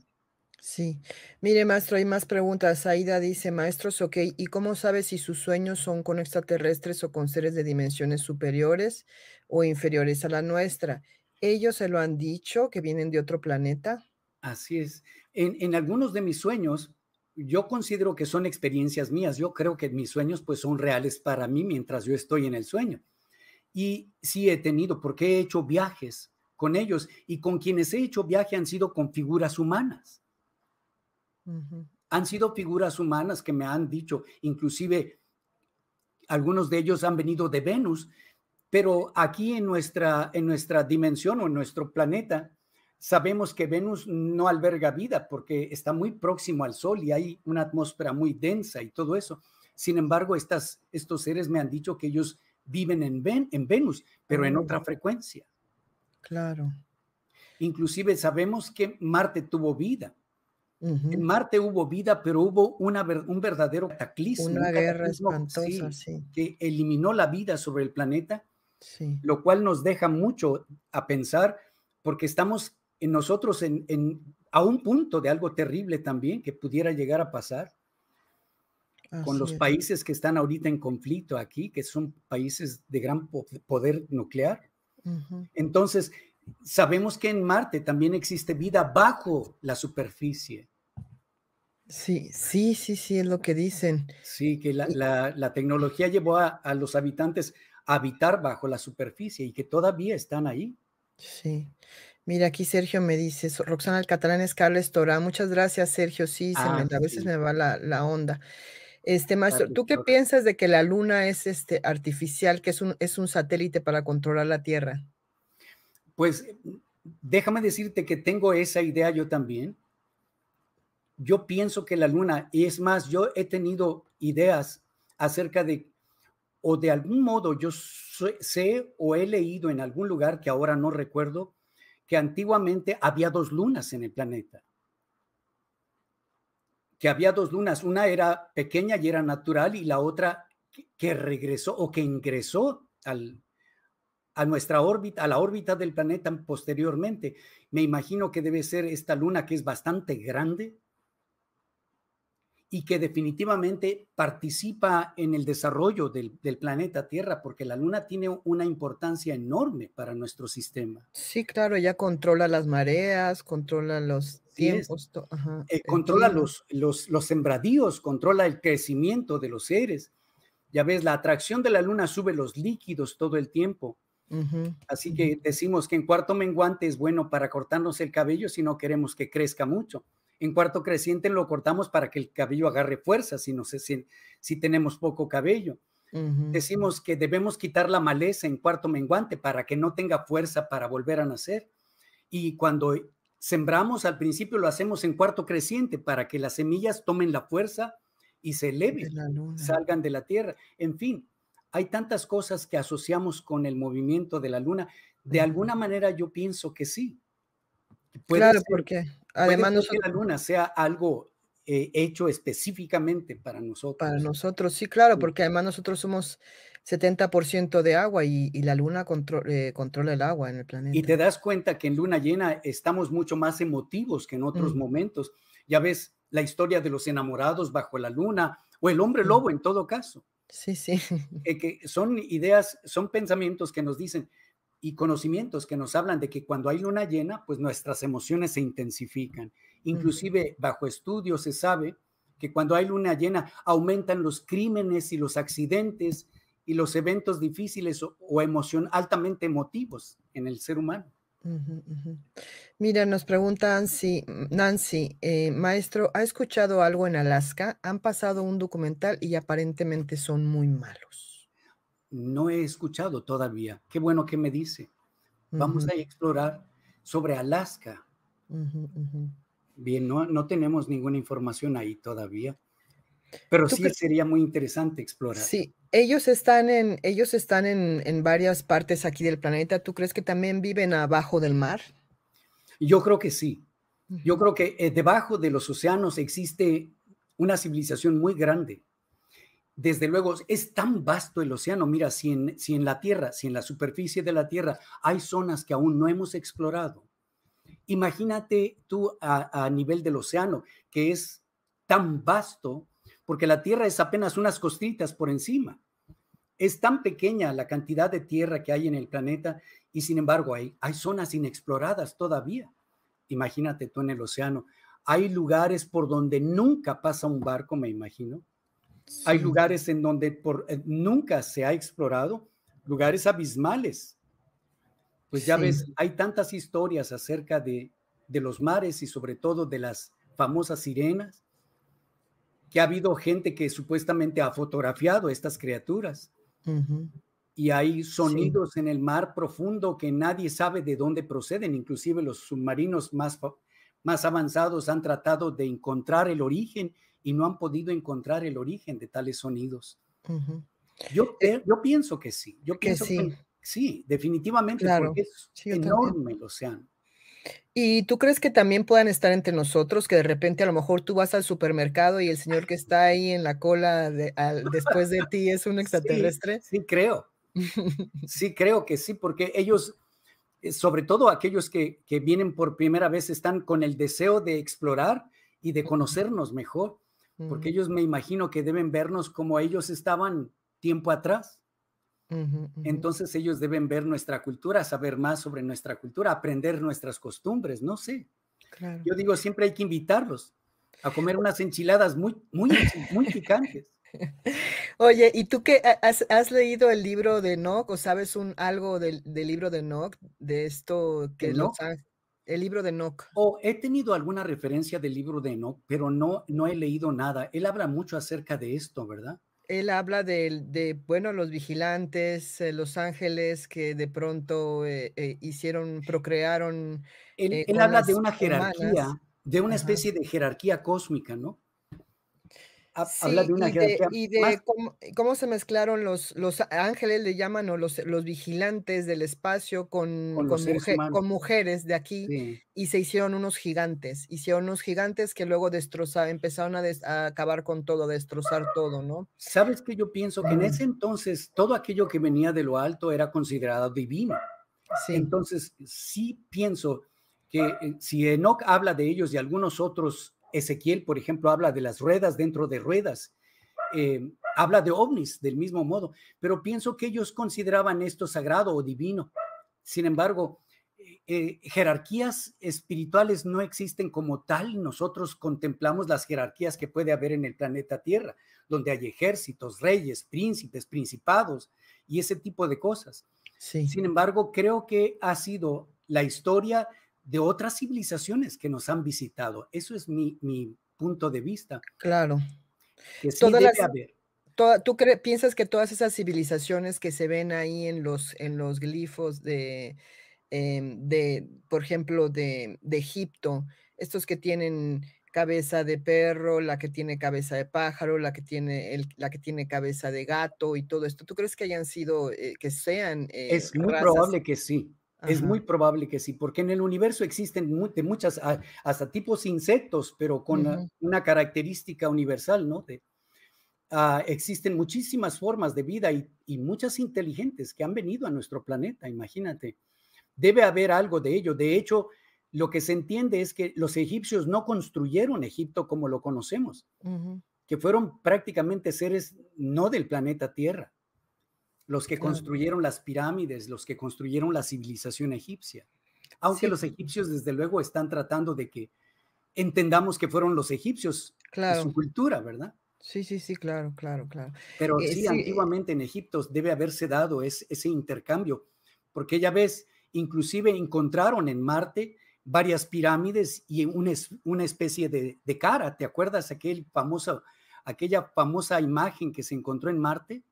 Sí, mire maestro, hay más preguntas. Aida dice, maestros, ok, ¿y cómo sabe si sus sueños son con extraterrestres o con seres de dimensiones superiores o inferiores a la nuestra? ¿Ellos se lo han dicho que vienen de otro planeta? Así es. En, algunos de mis sueños, yo considero que son experiencias mías. Yo creo que mis sueños pues son reales para mí mientras yo estoy en el sueño y sí he tenido, porque he hecho viajes con ellos y con quienes he hecho viaje han sido con figuras humanas. Han sido figuras humanas que me han dicho, inclusive algunos de ellos han venido de Venus, pero aquí en nuestra, en nuestra dimensión o en nuestro planeta, sabemos que Venus no alberga vida porque está muy próximo al Sol y hay una atmósfera muy densa y todo eso. Sin embargo, estas, estos seres me han dicho que ellos viven en, en Venus, pero en otra frecuencia. Claro. Inclusive sabemos que Marte tuvo vida. En Marte hubo vida, pero hubo una, un verdadero cataclismo. Una guerra espantosa, sí, Que eliminó la vida sobre el planeta, lo cual nos deja mucho a pensar, porque estamos en nosotros en, a un punto de algo terrible también que pudiera llegar a pasar con los países que están ahorita en conflicto aquí, que son países de gran poder nuclear. Entonces, sabemos que en Marte también existe vida bajo la superficie. Sí, sí, sí, sí, es lo que dicen. Sí, que la, tecnología llevó a, los habitantes a habitar bajo la superficie y que todavía están ahí. Sí. Mira, aquí Sergio me dice, Roxana Alcatrán es Carlos Torá. Muchas gracias, Sergio. Sí, ah, a veces me va la, la onda. Este, Maestro, ¿tú qué piensas de que la Luna es este, artificial, que es un, es un satélite para controlar la Tierra? Pues déjame decirte que tengo esa idea yo también. Yo pienso que la Luna, y es más, yo he tenido ideas acerca de, o de algún modo yo sé o he leído en algún lugar que ahora no recuerdo, que antiguamente había dos lunas en el planeta que había dos lunas, una era pequeña y era natural y la otra que regresó o que ingresó al, a nuestra órbita, a la órbita del planeta posteriormente. Me imagino que debe ser esta luna que es bastante grande, y que definitivamente participa en el desarrollo del, planeta Tierra, porque la Luna tiene una importancia enorme para nuestro sistema. Sí, claro, ella controla las mareas, controla los tiempos, eh, controla los, sembradíos, controla el crecimiento de los seres. Ya ves, la atracción de la Luna sube los líquidos todo el tiempo. Así que decimos que en cuarto menguante es bueno para cortarnos el cabello si no queremos que crezca mucho en cuarto creciente lo cortamos para que el cabello agarre fuerza, si, no sé, si, tenemos poco cabello. Decimos que debemos quitar la maleza en cuarto menguante para que no tenga fuerza para volver a nacer. Y cuando sembramos al principio lo hacemos en cuarto creciente para que las semillas tomen la fuerza y se eleven, salgan de la tierra. En fin, hay tantas cosas que asociamos con el movimiento de la luna. De alguna manera yo pienso que sí. claro, ser, porque Además, que la luna sea algo eh, hecho específicamente para nosotros. Para nosotros, sí, claro, porque además nosotros somos 70% de agua y, la luna eh, controla el agua en el planeta. Y te das cuenta que en luna llena estamos mucho más emotivos que en otros mm. momentos. Ya ves la historia de los enamorados bajo la luna o el hombre mm. lobo en todo caso. Sí, sí. que son ideas, son pensamientos que nos dicen, y conocimientos que nos hablan de que cuando hay luna llena, pues nuestras emociones se intensifican. Inclusive bajo estudio se sabe que cuando hay luna llena aumentan los crímenes y los accidentes y los eventos difíciles o, altamente emotivos en el ser humano. Mira, nos pregunta Nancy, Nancy eh, maestro, ¿ha escuchado algo en Alaska? Han pasado un documental y aparentemente son muy malos no he escuchado todavía. Qué bueno que me dice. Vamos a explorar sobre Alaska. Bien, no, tenemos ninguna información ahí todavía. Pero sí sería muy interesante explorar. Sí, ellos están en, ellos están en, varias partes aquí del planeta. ¿Tú crees que también viven abajo del mar? Yo creo que sí. Yo creo que eh, debajo de los océanos existe una civilización muy grande desde luego, es tan vasto el océano. Mira, si en, si en la Tierra, si en la superficie de la Tierra hay zonas que aún no hemos explorado, imagínate tú a, nivel del océano, que es tan vasto, porque la Tierra es apenas unas costitas por encima. Es tan pequeña la cantidad de tierra que hay en el planeta y sin embargo hay, hay zonas inexploradas todavía. Imagínate tú en el océano. Hay lugares por donde nunca pasa un barco, me imagino hay lugares en donde por, eh, nunca se ha explorado, lugares abismales. Pues ya ves, hay tantas historias acerca de, los mares y sobre todo de las famosas sirenas, que ha habido gente que supuestamente ha fotografiado estas criaturas. Y hay sonidos en el mar profundo que nadie sabe de dónde proceden. Inclusive los submarinos más, más avanzados han tratado de encontrar el origen y no han podido encontrar el origen de tales sonidos. yo, eh, yo pienso que sí, yo pienso que sí, sí definitivamente, claro. porque es enorme el océano. ¿Y tú crees que también puedan estar entre nosotros, que de repente a lo mejor tú vas al supermercado y el señor que está ahí en la cola después de ti es un extraterrestre? Sí, creo. Sí, creo que sí, porque ellos, eh, sobre todo aquellos que, que, vienen por primera vez, están con el deseo de explorar y de conocernos mejor porque ellos me imagino que deben vernos como ellos estaban tiempo atrás. Entonces ellos deben ver nuestra cultura, saber más sobre nuestra cultura, aprender nuestras costumbres, no sé. Yo digo, siempre hay que invitarlos a comer unas enchiladas muy, muy, muy picantes. Oye, ¿y tú qué has, leído el libro de Nock o sabes un algo del, libro de Nock de esto que ¿De el libro de Enoch. Oh, he tenido alguna referencia del libro de Enoch, pero no, no he leído nada. Él habla mucho acerca de esto, ¿verdad? Él habla de, de bueno, los vigilantes, eh, los ángeles que de pronto eh, eh, hicieron, procrearon. Él, habla de una jerarquía, de una especie de jerarquía cósmica, ¿no? habla de una y de, y de eh, cómo, se mezclaron los, los ángeles, le llaman, o los, los vigilantes del espacio con, con, mujeres de aquí, y se hicieron unos gigantes, hicieron unos gigantes que luego empezaron a, acabar con todo, destrozar todo, ¿no? Sabes que yo pienso que en ese entonces todo aquello que venía de lo alto era considerado divino. Sí. Entonces, sí pienso que eh, si Enoch habla de ellos y algunos otros Ezequiel, por ejemplo, habla de las ruedas dentro de ruedas, eh, habla de ovnis del mismo modo, pero pienso que ellos consideraban esto sagrado o divino. Sin embargo, eh, eh, jerarquías espirituales no existen como tal. Nosotros contemplamos las jerarquías que puede haber en el planeta Tierra, donde hay ejércitos, reyes, príncipes, principados y ese tipo de cosas. Sin embargo, creo que ha sido la historia de otras civilizaciones que nos han visitado. Eso es mi, punto de vista. Claro. ¿Tú piensas que todas esas civilizaciones que se ven ahí en los, en los glifos de, em, de por ejemplo, de, Egipto, estos que tienen cabeza de perro, la que tiene cabeza de pájaro, la que tiene, la que tiene cabeza de gato y todo esto, ¿tú crees que hayan sido, eh, que sean... Eh, es muy probable que sí. Es muy probable que sí, porque en el universo existen de muchas, hasta tipos insectos, pero con una característica universal, ¿no? Ah, existen muchísimas formas de vida y, muchas inteligentes que han venido a nuestro planeta, imagínate. Debe haber algo de ello. De hecho, lo que se entiende es que los egipcios no construyeron Egipto como lo conocemos, que fueron prácticamente seres no del planeta Tierra los que construyeron las pirámides, los que construyeron la civilización egipcia. Aunque los egipcios, desde luego, están tratando de que entendamos que fueron los egipcios claro. su cultura, ¿verdad? Sí, sí, sí, claro, claro, claro. Pero eh, sí, eh, antiguamente en Egipto debe haberse dado ese intercambio, porque ya ves, inclusive encontraron en Marte varias pirámides y una, especie de, de, cara, ¿te acuerdas aquel famoso, aquella famosa imagen que se encontró en Marte?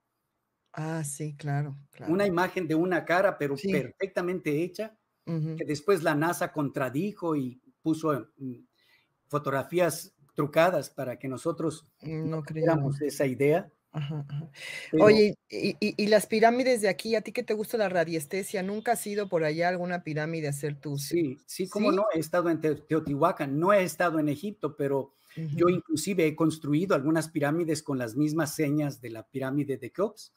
Ah, sí, claro. Una imagen de una cara, pero perfectamente hecha, que después la NASA contradijo y puso mm, fotografías trucadas para que nosotros mm, no creamos esa idea. Oye, y, las pirámides de aquí, a ti que te gusta la radiestesia, ¿nunca has ido por allá alguna pirámide a hacer tú? Eh, sí, sí, como no, he estado en Teotihuacán, no he estado en Egipto, pero yo inclusive he construido algunas pirámides con las mismas señas de la pirámide de cops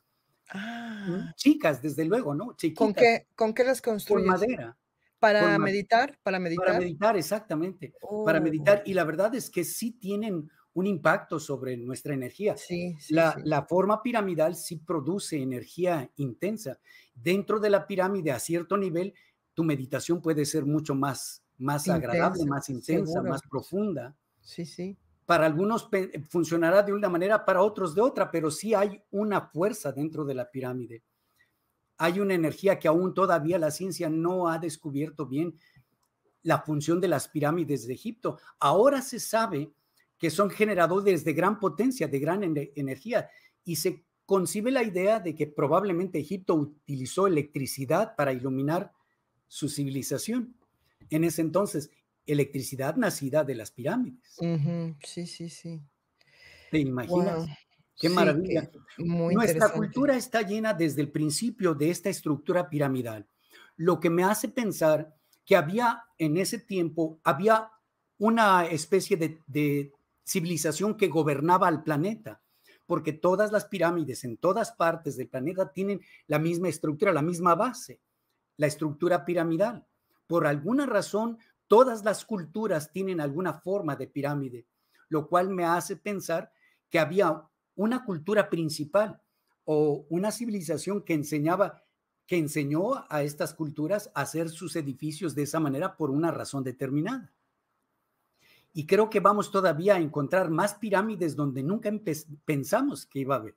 Ah. chicas, desde luego, ¿no? ¿Con qué, las construyes? Con madera. Para meditar, para meditar. Para meditar, exactamente. Para oh. meditar. Y la verdad es que sí tienen un impacto sobre nuestra energía. Sí, la, forma piramidal sí produce energía intensa. Dentro de la pirámide, a cierto nivel, tu meditación puede ser mucho más, más agradable, más intensa, más profunda. Sí, sí. Para algunos funcionará de una manera, para otros de otra, pero sí hay una fuerza dentro de la pirámide. Hay una energía que aún todavía la ciencia no ha descubierto bien la función de las pirámides de Egipto. Ahora se sabe que son generadores de gran potencia, de gran energía, y se concibe la idea de que probablemente Egipto utilizó electricidad para iluminar su civilización en ese entonces electricidad nacida de las pirámides. Sí, sí, sí. ¿Te imaginas? Qué maravilla. Nuestra cultura está llena desde el principio de esta estructura piramidal, lo que me hace pensar que había en ese tiempo, había una especie de, de civilización que gobernaba al planeta, porque todas las pirámides en todas partes del planeta tienen la misma estructura, la misma base, la estructura piramidal. Por alguna razón, Todas las culturas tienen alguna forma de pirámide, lo cual me hace pensar que había una cultura principal o una civilización que enseñaba que enseñó a estas culturas a hacer sus edificios de esa manera por una razón determinada. Y creo que vamos todavía a encontrar más pirámides donde nunca pensamos que iba a haber.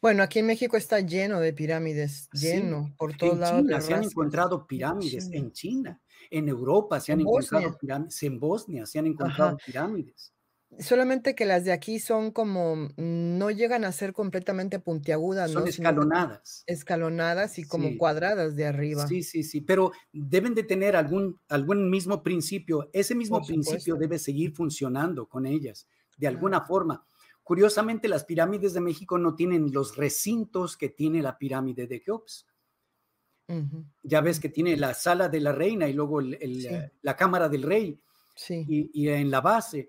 Bueno, aquí en México está lleno de pirámides, lleno por todos lados. se han encontrado pirámides en China en Europa se han encontrado pirámides, en Bosnia se han encontrado pirámides. Solamente que las de aquí son como, no llegan a ser completamente puntiagudas, son escalonadas. Escalonadas y como cuadradas de arriba. Sí, sí, sí, pero deben de tener algún, algún mismo principio. Ese mismo principio debe seguir funcionando con ellas, de alguna forma. Curiosamente, las pirámides de México no tienen los recintos que tiene la pirámide de Keops. Ya ves que tiene la sala de la reina y luego eh, la, cámara del rey y, en la base.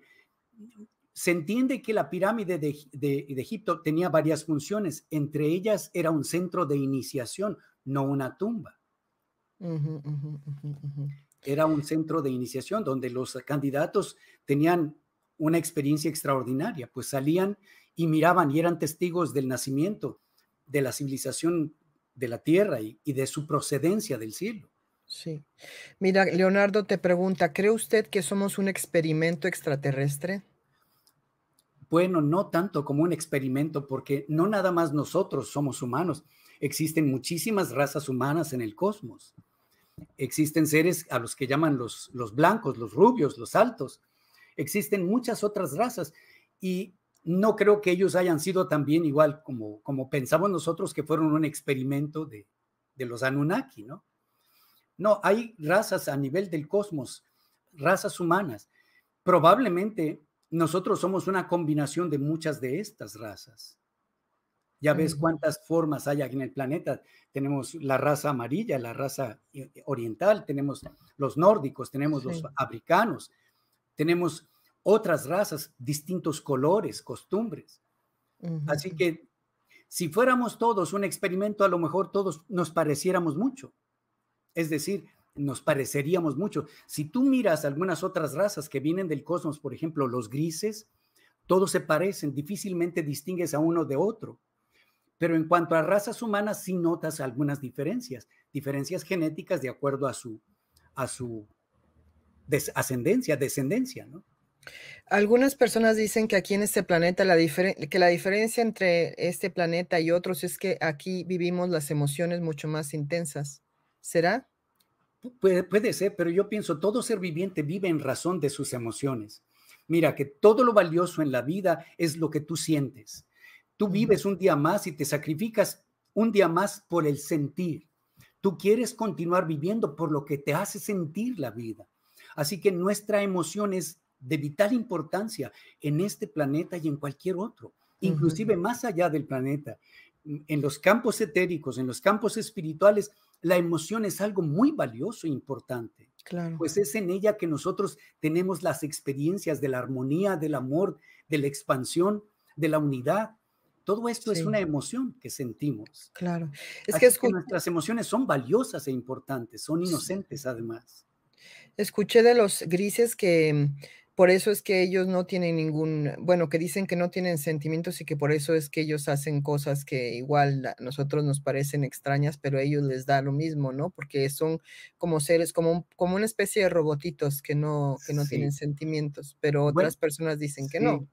Se entiende que la pirámide de, Egipto tenía varias funciones, entre ellas era un centro de iniciación, no una tumba. era un centro de iniciación donde los candidatos tenían una experiencia extraordinaria, pues salían y miraban y eran testigos del nacimiento de la civilización de la tierra y, de su procedencia del cielo. Sí. Mira, Leonardo te pregunta, ¿cree usted que somos un experimento extraterrestre? Bueno, no tanto como un experimento, porque no nada más nosotros somos humanos. Existen muchísimas razas humanas en el cosmos. Existen seres a los que llaman los, los blancos, los rubios, los altos. Existen muchas otras razas. Y no creo que ellos hayan sido también igual como, como pensamos nosotros que fueron un experimento de, de los Anunnaki, ¿no? No, hay razas a nivel del cosmos, razas humanas. Probablemente nosotros somos una combinación de muchas de estas razas. Ya ves cuántas formas hay aquí en el planeta. Tenemos la raza amarilla, la raza eh, eh, oriental, tenemos los nórdicos, tenemos los africanos, tenemos otras razas, distintos colores, costumbres. Así que si fuéramos todos un experimento, a lo mejor todos nos pareciéramos mucho. Es decir, nos pareceríamos mucho. Si tú miras algunas otras razas que vienen del cosmos, por ejemplo, los grises, todos se parecen, difícilmente distingues a uno de otro. Pero en cuanto a razas humanas, sí notas algunas diferencias, diferencias genéticas de acuerdo a su, a su ascendencia, descendencia, ¿no? Algunas personas dicen que aquí en este planeta, la que la diferencia entre este planeta y otros es que aquí vivimos las emociones mucho más intensas. ¿Será? Puede, puede ser, pero yo pienso, todo ser viviente vive en razón de sus emociones. Mira, que todo lo valioso en la vida es lo que tú sientes. Tú vives un día más y te sacrificas un día más por el sentir. Tú quieres continuar viviendo por lo que te hace sentir la vida. Así que nuestra emoción es de vital importancia en este planeta y en cualquier otro, inclusive más allá del planeta. En los campos etéricos, en los campos espirituales, la emoción es algo muy valioso e importante. Claro. Pues es en ella que nosotros tenemos las experiencias de la armonía, del amor, de la expansión, de la unidad. Todo esto es una emoción que sentimos. Claro. Es que nuestras emociones son valiosas e importantes, son inocentes además. Escuché de los grises que por eso es que ellos no tienen ningún, bueno, que dicen que no tienen sentimientos y que por eso es que ellos hacen cosas que igual a nosotros nos parecen extrañas, pero a ellos les da lo mismo, ¿no? Porque son como seres, como, como una especie de robotitos que no, que no tienen sentimientos, pero otras personas dicen que no.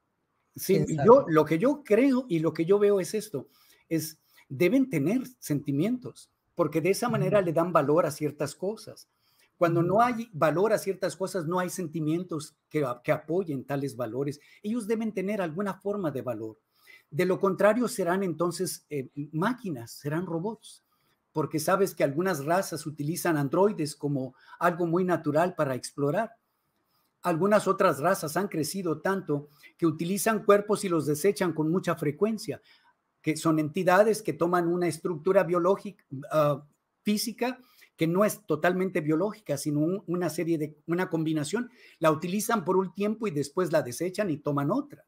Sí, yo lo que yo creo y lo que yo veo es esto, es deben tener sentimientos, porque de esa manera le dan valor a ciertas cosas. Cuando no hay valor a ciertas cosas, no hay sentimientos que, apoyen tales valores. Ellos deben tener alguna forma de valor. De lo contrario, serán entonces eh, máquinas, serán robots porque sabes que algunas razas utilizan androides como algo muy natural para explorar. Algunas otras razas han crecido tanto que utilizan cuerpos y los desechan con mucha frecuencia, que son entidades que toman una estructura biológica, ah, física que no es totalmente biológica, sino una serie de, una combinación, la utilizan por un tiempo y después la desechan y toman otra,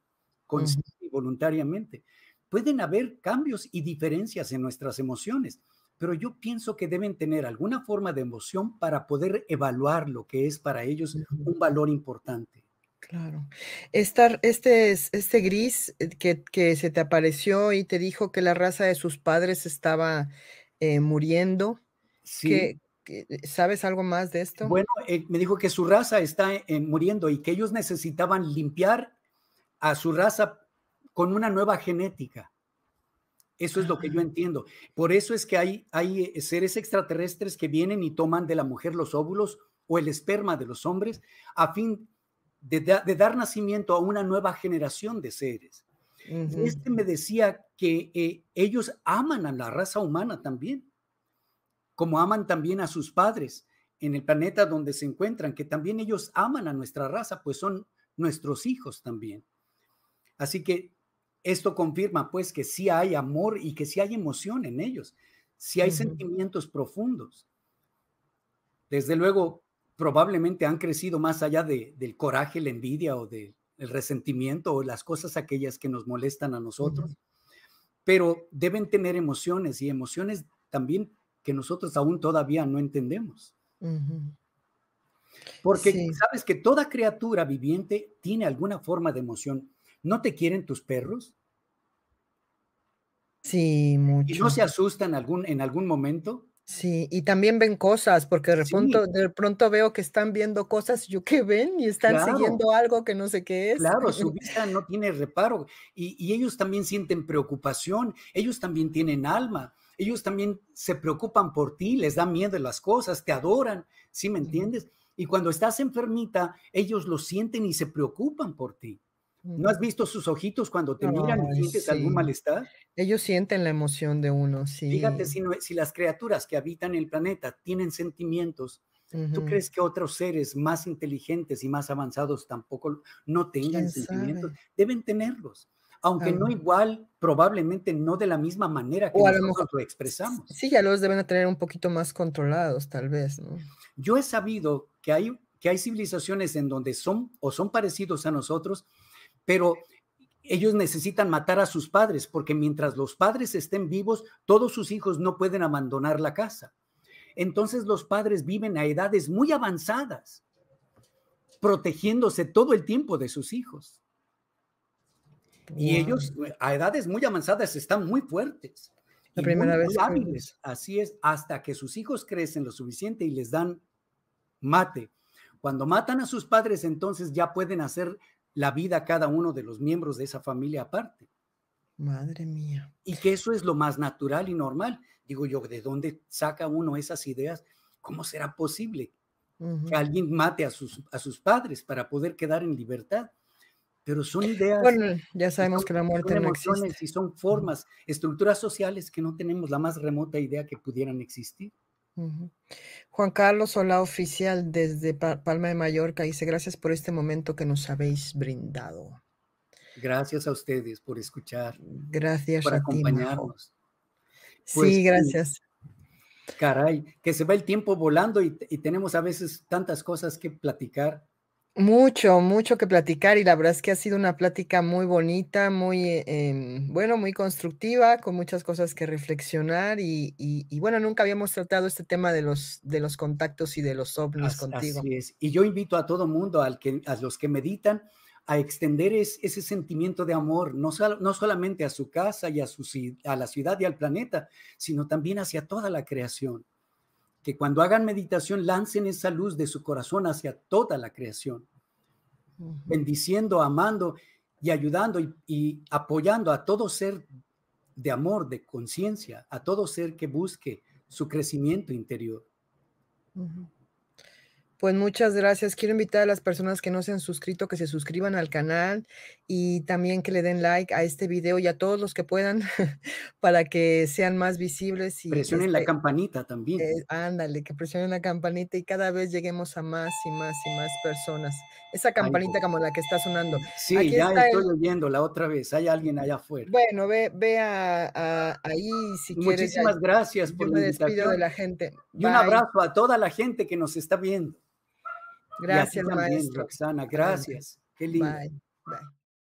consciente y voluntariamente. Pueden haber cambios y diferencias en nuestras emociones, pero yo pienso que deben tener alguna forma de emoción para poder evaluar lo que es para ellos un valor importante. Claro. Estar, este, este gris eh, que, se te apareció y te dijo que la raza de sus padres estaba eh, muriendo, eh, ¿Sabes algo más de esto? Bueno, eh, me dijo que su raza está e, muriendo y que ellos necesitaban limpiar a su raza con una nueva genética. Eso es lo que yo ah. entiendo. Por eso es que hay, hay eh, seres extraterrestres que vienen y toman de la mujer los óvulos o el esperma de los hombres a fin de, dar nacimiento a una nueva generación de seres. Este me decía que ellos aman a la raza humana también como aman también a sus padres en el planeta donde se encuentran, que también ellos aman a nuestra raza, pues son nuestros hijos también. Así que esto confirma pues que sí hay amor y que sí hay emoción en ellos, si hay sentimientos profundos. Desde luego, probablemente han crecido más allá del coraje, la envidia o del resentimiento o las cosas aquellas que nos molestan a nosotros, pero deben tener emociones y emociones también que nosotros aún todavía no entendemos. Porque sabes que toda criatura viviente tiene alguna forma de emoción. ¿No te quieren tus perros? Sí, mucho. ¿Y no se asustan algún, en algún momento? Sí, y también ven cosas, porque de pronto, de pronto veo que están viendo cosas, yo qué ven, y están siguiendo algo que no sé qué es. Claro, su vista no tiene reparo, y, y ellos también sienten preocupación, ellos también tienen alma, ellos también se preocupan por ti, les da miedo las cosas, te adoran, ¿sí me entiendes? Y cuando estás enfermita, ellos lo sienten y se preocupan por ti. ¿No has visto sus ojitos cuando te miran y sientes algún malestar? Ellos sienten la emoción de uno, sí. Fíjate, si, las criaturas que habitan el planeta tienen sentimientos, ¿tú crees que otros seres más inteligentes y más avanzados tampoco no tengan sentimientos? Deben tenerlos aunque no ah. igual, probablemente no de la misma manera que nosotros lo, expresamos. Sí, ya los deben tener un poquito más controlados, tal vez, Yo he sabido que hay, que hay civilizaciones en donde son o son parecidos a nosotros, pero ellos necesitan matar a sus padres, porque mientras los padres estén vivos, todos sus hijos no pueden abandonar la casa. Entonces los padres viven a edades muy avanzadas, protegiéndose todo el tiempo de sus hijos. Y ellos a edades muy avanzadas están muy fuertes. La primera vez. así es, hasta que sus hijos crecen lo suficiente y les dan mate. Cuando matan a sus padres, entonces ya pueden hacer la vida cada uno de los miembros de esa familia aparte. Madre mía. Y que eso es lo más natural y normal. Digo yo, ¿de dónde saca uno esas ideas? ¿Cómo será posible que alguien mate a sus, a sus padres para poder quedar en libertad? pero son ideas. ya sabemos que la muerte no existe. Y son formas, estructuras sociales que no tenemos la más remota idea que pudieran existir. Juan Carlos hola oficial desde Palma de Mallorca, dice gracias por este momento que nos habéis brindado. Gracias a ustedes por escuchar. Gracias por a acompañarnos. Pues, sí, gracias. Caray, que se va el tiempo volando y, y tenemos a veces tantas cosas que platicar mucho, mucho que platicar y la verdad es que ha sido una plática muy bonita, muy, eh, em, bueno, muy constructiva, con muchas cosas que reflexionar y, y, bueno, nunca habíamos tratado este tema de los, de los contactos y de los ovnis contigo. Así es. Y yo invito a todo mundo, al que, a los que meditan, a extender ese sentimiento de amor, no, no solamente a su casa y a, su, a la ciudad y al planeta, sino también hacia toda la creación que cuando hagan meditación lancen esa luz de su corazón hacia toda la creación, bendiciendo, amando y ayudando y, apoyando a todo ser de amor, de conciencia, a todo ser que busque su crecimiento interior. Pues muchas gracias. Quiero invitar a las personas que no se han suscrito que se suscriban al canal y también que le den like a este video y a todos los que puedan para que sean más visibles. Y presionen la este campanita también. Eh, ándale, que presionen la campanita y cada vez lleguemos a más y más y más personas esa campanita como la que está sonando. Sí, ya estoy viendo la otra vez, hay alguien allá afuera. Bueno, ve, a, ahí si Muchísimas quieres. Muchísimas gracias por Yo de la gente. Y un abrazo a toda la gente que nos está viendo. Gracias, maestro. Roxana, gracias. Qué lindo. Bye.